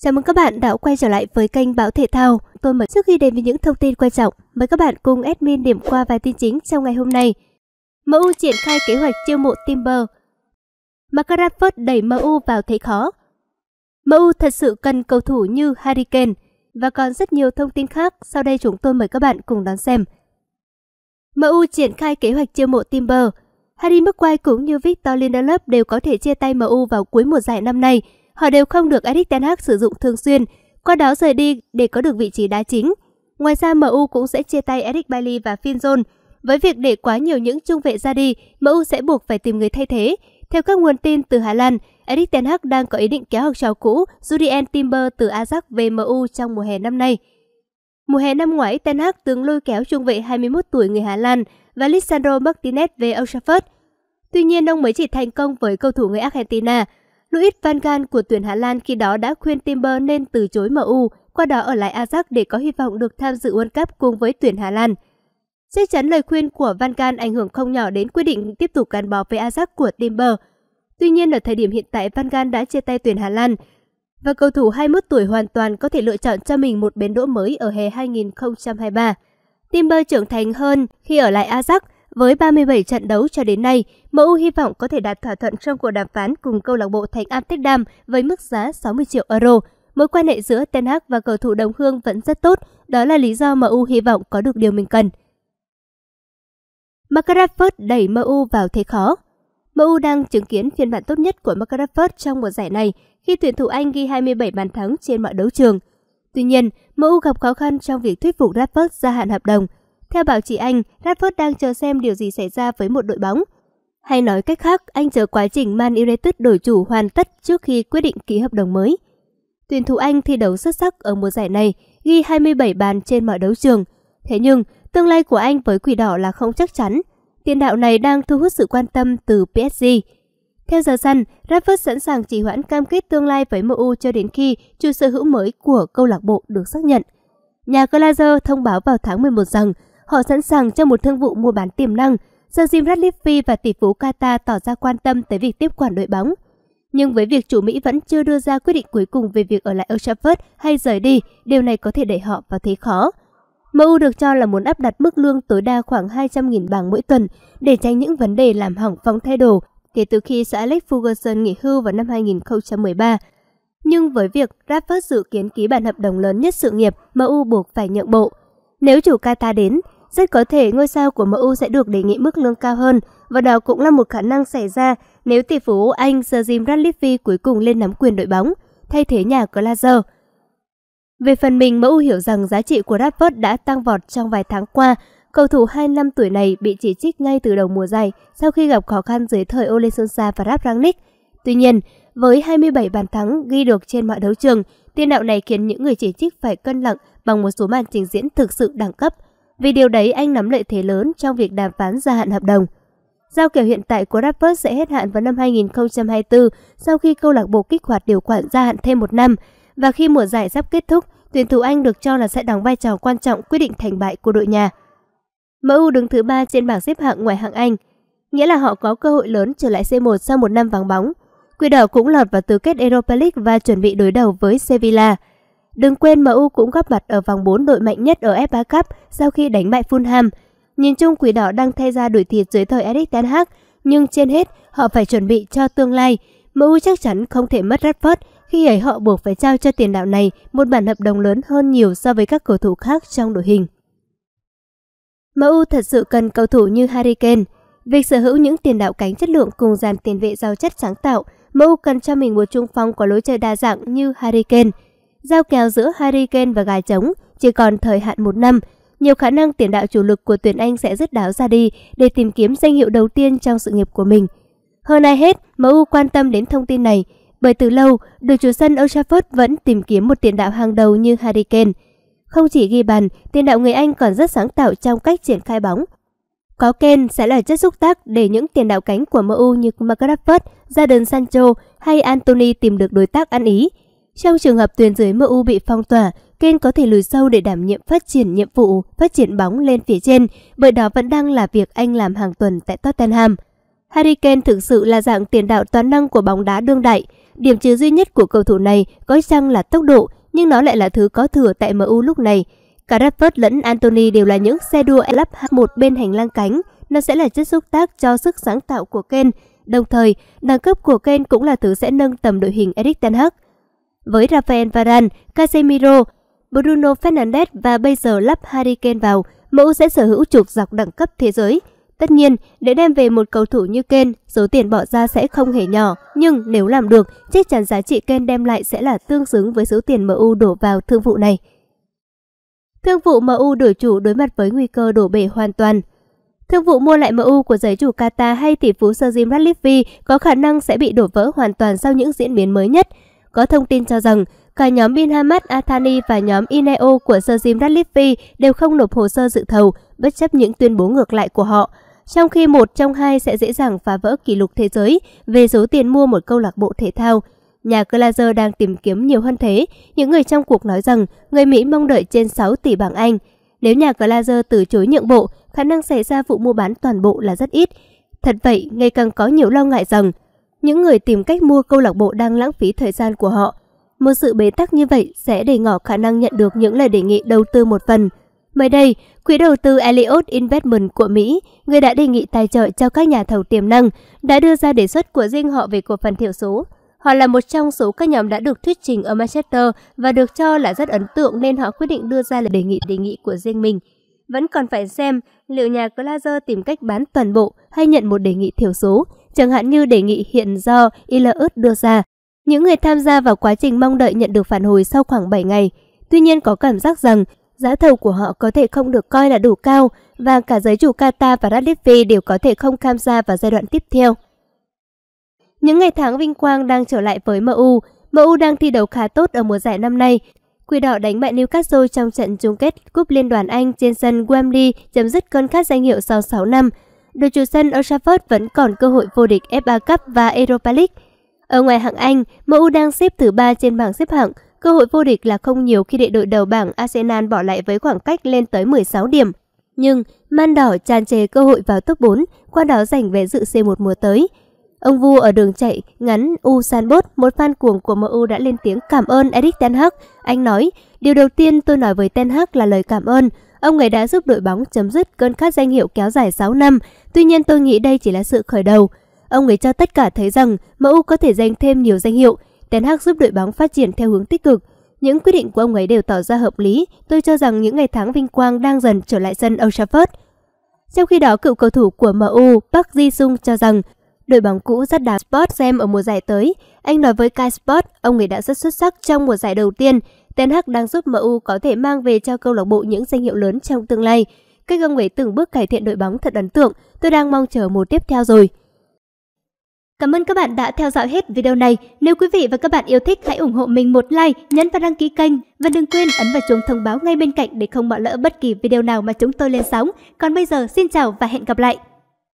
Chào mừng các bạn đã quay trở lại với kênh Báo Thể Thao. Tôi mời trước khi đến với những thông tin quan trọng, mời các bạn cùng admin điểm qua vài tin chính trong ngày hôm nay. MU triển khai kế hoạch chiêu mộ Timber. Mark đẩy MU vào thế khó. MU thật sự cần cầu thủ như Harry Kane và còn rất nhiều thông tin khác. Sau đây chúng tôi mời các bạn cùng đón xem. MU triển khai kế hoạch chiêu mộ Timber. Harry Maguire cũng như Victor Lindelof đều có thể chia tay MU vào cuối mùa giải năm nay họ đều không được Erik Ten Hag sử dụng thường xuyên, qua đó rời đi để có được vị trí đá chính. Ngoài ra MU cũng sẽ chia tay Eric Bailly và Phil Jones. Với việc để quá nhiều những trung vệ ra đi, MU sẽ buộc phải tìm người thay thế. Theo các nguồn tin từ Hà Lan, Eric Ten Hag đang có ý định kéo học trò cũ Julian Timber từ Ajax về MU trong mùa hè năm nay. Mùa hè năm ngoái, Ten Hag từng lôi kéo trung vệ 21 tuổi người Hà Lan và Lisandro Martinez về Old Trafford. Tuy nhiên, ông mới chỉ thành công với cầu thủ người Argentina – Luis van Gaal của tuyển Hà Lan khi đó đã khuyên Timber nên từ chối MU, qua đó ở lại Ajax để có hy vọng được tham dự World Cup cùng với tuyển Hà Lan. Chắc chắn lời khuyên của Van Gaal ảnh hưởng không nhỏ đến quyết định tiếp tục gắn bó với Ajax của Timber. Tuy nhiên ở thời điểm hiện tại Van Gaal đã chia tay tuyển Hà Lan và cầu thủ 21 tuổi hoàn toàn có thể lựa chọn cho mình một bến đỗ mới ở hè 2023. Timber trưởng thành hơn khi ở lại Ajax với 37 trận đấu cho đến nay, MU hy vọng có thể đạt thỏa thuận trong cuộc đàm phán cùng câu lạc bộ Thánh Amsterdam với mức giá 60 triệu euro. Mối quan hệ giữa Ten Hag và cầu thủ đồng hương vẫn rất tốt, đó là lý do MU hy vọng có được điều mình cần. Mark Rashford đẩy MU vào thế khó. MU đang chứng kiến phiên bản tốt nhất của Mark Rashford trong mùa giải này khi tuyển thủ Anh ghi 27 bàn thắng trên mọi đấu trường. Tuy nhiên, MU gặp khó khăn trong việc thuyết phục Rashford gia hạn hợp đồng – theo bảo chị anh, Radford đang chờ xem điều gì xảy ra với một đội bóng. Hay nói cách khác, anh chờ quá trình Man United đổi chủ hoàn tất trước khi quyết định ký hợp đồng mới. Tuyển thủ Anh thi đấu xuất sắc ở mùa giải này, ghi 27 bàn trên mọi đấu trường. Thế nhưng, tương lai của anh với Quỷ Đỏ là không chắc chắn. Tiền đạo này đang thu hút sự quan tâm từ PSG. Theo giờ săn, Radford sẵn sàng trì hoãn cam kết tương lai với MU cho đến khi chủ sở hữu mới của câu lạc bộ được xác nhận. Nhà Glazer thông báo vào tháng 11 rằng Họ sẵn sàng cho một thương vụ mua bán tiềm năng, do Jim Ratcliffe và tỷ phú Qatar tỏ ra quan tâm tới việc tiếp quản đội bóng. Nhưng với việc chủ Mỹ vẫn chưa đưa ra quyết định cuối cùng về việc ở lại Old Trafford hay rời đi, điều này có thể đẩy họ vào thế khó. MU được cho là muốn áp đặt mức lương tối đa khoảng 200.000 bảng mỗi tuần để tránh những vấn đề làm hỏng phong thay đồ kể từ khi Sir Alex Ferguson nghỉ hưu vào năm 2013. Nhưng với việc Rashford dự kiến ký bản hợp đồng lớn nhất sự nghiệp, MU buộc phải nhượng bộ. Nếu chủ Qatar đến, rất có thể ngôi sao của MU sẽ được đề nghị mức lương cao hơn và đó cũng là một khả năng xảy ra nếu tỷ phú Anh Sir Jim Ratcliffe cuối cùng lên nắm quyền đội bóng, thay thế nhà Glazer. Về phần mình, MU hiểu rằng giá trị của Rashford đã tăng vọt trong vài tháng qua. Cầu thủ 25 tuổi này bị chỉ trích ngay từ đầu mùa giải sau khi gặp khó khăn dưới thời Ole Solskjaer và Ralf Rangnick. Tuy nhiên, với 27 bàn thắng ghi được trên mọi đấu trường, tiền đạo này khiến những người chỉ trích phải cân lặng bằng một số màn trình diễn thực sự đẳng cấp – vì điều đấy anh nắm lợi thế lớn trong việc đàm phán gia hạn hợp đồng. Giao kèo hiện tại của Rappers sẽ hết hạn vào năm 2024 sau khi câu lạc bộ kích hoạt điều khoản gia hạn thêm một năm. Và khi mùa giải sắp kết thúc, tuyển thủ Anh được cho là sẽ đóng vai trò quan trọng quyết định thành bại của đội nhà. MU đứng thứ ba trên bảng xếp hạng ngoài hạng Anh, nghĩa là họ có cơ hội lớn trở lại C1 sau một năm vắng bóng. Quỷ đỏ cũng lọt vào tứ kết Europa League và chuẩn bị đối đầu với Sevilla. Đừng quên MU cũng góp mặt ở vòng 4 đội mạnh nhất ở FA Cup sau khi đánh bại Fulham. Nhìn chung Quỷ Đỏ đang thay ra đuổi thịt dưới thời Erik Ten Hag, nhưng trên hết họ phải chuẩn bị cho tương lai. MU chắc chắn không thể mất Rashford khi ấy họ buộc phải trao cho tiền đạo này một bản hợp đồng lớn hơn nhiều so với các cầu thủ khác trong đội hình. MU thật sự cần cầu thủ như Harry Kane. Việc sở hữu những tiền đạo cánh chất lượng cùng dàn tiền vệ giàu chất sáng tạo, MU cần cho mình một trung phong có lối chơi đa dạng như Harry Kane – Giao kèo giữa Harry Kane và gà trống chỉ còn thời hạn một năm. Nhiều khả năng tiền đạo chủ lực của tuyển Anh sẽ dứt đáo ra đi để tìm kiếm danh hiệu đầu tiên trong sự nghiệp của mình. Hơn ai hết, MU quan tâm đến thông tin này bởi từ lâu, đội chủ sân Old Trafford vẫn tìm kiếm một tiền đạo hàng đầu như Harry Kane. Không chỉ ghi bàn, tiền đạo người Anh còn rất sáng tạo trong cách triển khai bóng. Có Kane sẽ là chất xúc tác để những tiền đạo cánh của MU như McRashford, Jadon Sancho hay Anthony tìm được đối tác ăn ý, trong trường hợp tuyến dưới MU bị phong tỏa, Kane có thể lùi sâu để đảm nhiệm phát triển nhiệm vụ phát triển bóng lên phía trên, bởi đó vẫn đang là việc anh làm hàng tuần tại Tottenham. Harry Kane thực sự là dạng tiền đạo toàn năng của bóng đá đương đại. Điểm trừ duy nhất của cầu thủ này có chăng là tốc độ, nhưng nó lại là thứ có thừa tại MU lúc này. Cả Rashford lẫn Anthony đều là những xe đua lắp một bên hành lang cánh. Nó sẽ là chất xúc tác cho sức sáng tạo của Kane. Đồng thời, đẳng cấp của Kane cũng là thứ sẽ nâng tầm đội hình Eric Ten Hag với Rafael Varane, Casemiro, Bruno Fernandes và bây giờ lắp Harry Kane vào, MU sẽ sở hữu trục dọc đẳng cấp thế giới. Tất nhiên, để đem về một cầu thủ như Kane, số tiền bỏ ra sẽ không hề nhỏ, nhưng nếu làm được, chắc chắn giá trị Kane đem lại sẽ là tương xứng với số tiền MU đổ vào thương vụ này. Thương vụ MU đổi chủ đối mặt với nguy cơ đổ bể hoàn toàn. Thương vụ mua lại MU của giới chủ Qatar hay tỷ phú Sir Jim Ratcliffe có khả năng sẽ bị đổ vỡ hoàn toàn sau những diễn biến mới nhất – có thông tin cho rằng, cả nhóm Bin Hamad Athani và nhóm Ineo của Sir Jim Radlifi đều không nộp hồ sơ dự thầu, bất chấp những tuyên bố ngược lại của họ. Trong khi một trong hai sẽ dễ dàng phá vỡ kỷ lục thế giới về số tiền mua một câu lạc bộ thể thao, nhà Glazer đang tìm kiếm nhiều hơn thế. Những người trong cuộc nói rằng người Mỹ mong đợi trên 6 tỷ bảng Anh. Nếu nhà Glazer từ chối nhượng bộ, khả năng xảy ra vụ mua bán toàn bộ là rất ít. Thật vậy, ngày càng có nhiều lo ngại rằng những người tìm cách mua câu lạc bộ đang lãng phí thời gian của họ. Một sự bế tắc như vậy sẽ để ngỏ khả năng nhận được những lời đề nghị đầu tư một phần. Mới đây, quỹ đầu tư Elliott Investment của Mỹ, người đã đề nghị tài trợ cho các nhà thầu tiềm năng, đã đưa ra đề xuất của riêng họ về cổ phần thiểu số. Họ là một trong số các nhóm đã được thuyết trình ở Manchester và được cho là rất ấn tượng nên họ quyết định đưa ra lời đề nghị đề nghị của riêng mình. Vẫn còn phải xem liệu nhà Glazer tìm cách bán toàn bộ hay nhận một đề nghị thiểu số chẳng hạn như đề nghị hiện do ILUS đưa ra. Những người tham gia vào quá trình mong đợi nhận được phản hồi sau khoảng 7 ngày, tuy nhiên có cảm giác rằng giá thầu của họ có thể không được coi là đủ cao và cả giới chủ Qatar và Radlifi đều có thể không tham gia vào giai đoạn tiếp theo. Những ngày tháng vinh quang đang trở lại với MU. MU đang thi đấu khá tốt ở mùa giải năm nay. Quỷ đỏ đánh bại Newcastle trong trận chung kết Cúp Liên đoàn Anh trên sân Wembley chấm dứt cơn khát danh hiệu sau 6 năm đội chủ sân Old Trafford vẫn còn cơ hội vô địch FA Cup và Europa League. Ở ngoài hạng Anh, MU đang xếp thứ 3 trên bảng xếp hạng, cơ hội vô địch là không nhiều khi đệ đội đầu bảng Arsenal bỏ lại với khoảng cách lên tới 16 điểm. Nhưng Man Đỏ tràn trề cơ hội vào top 4, qua đó giành vé dự C1 mùa tới. Ông Vu ở đường chạy ngắn U Sanbot, một fan cuồng của MU đã lên tiếng cảm ơn Eric Ten Hag. Anh nói, điều đầu tiên tôi nói với Ten Hag là lời cảm ơn. Ông ấy đã giúp đội bóng chấm dứt cơn khát danh hiệu kéo dài 6 năm, tuy nhiên tôi nghĩ đây chỉ là sự khởi đầu. Ông ấy cho tất cả thấy rằng MU có thể giành thêm nhiều danh hiệu, Ten Hag giúp đội bóng phát triển theo hướng tích cực. Những quyết định của ông ấy đều tỏ ra hợp lý, tôi cho rằng những ngày tháng vinh quang đang dần trở lại sân Old Trafford. Trong khi đó, cựu cầu thủ của MU Park Ji-sung cho rằng đội bóng cũ rất đáng Sport xem ở mùa giải tới. Anh nói với Sky Sport, ông ấy đã rất xuất sắc trong mùa giải đầu tiên, Ten Hag đang giúp MU có thể mang về cho câu lạc bộ những danh hiệu lớn trong tương lai. Cách ông ấy từng bước cải thiện đội bóng thật ấn tượng, tôi đang mong chờ một tiếp theo rồi. Cảm ơn các bạn đã theo dõi hết video này. Nếu quý vị và các bạn yêu thích, hãy ủng hộ mình một like, nhấn và đăng ký kênh. Và đừng quên ấn vào chuông thông báo ngay bên cạnh để không bỏ lỡ bất kỳ video nào mà chúng tôi lên sóng. Còn bây giờ, xin chào và hẹn gặp lại!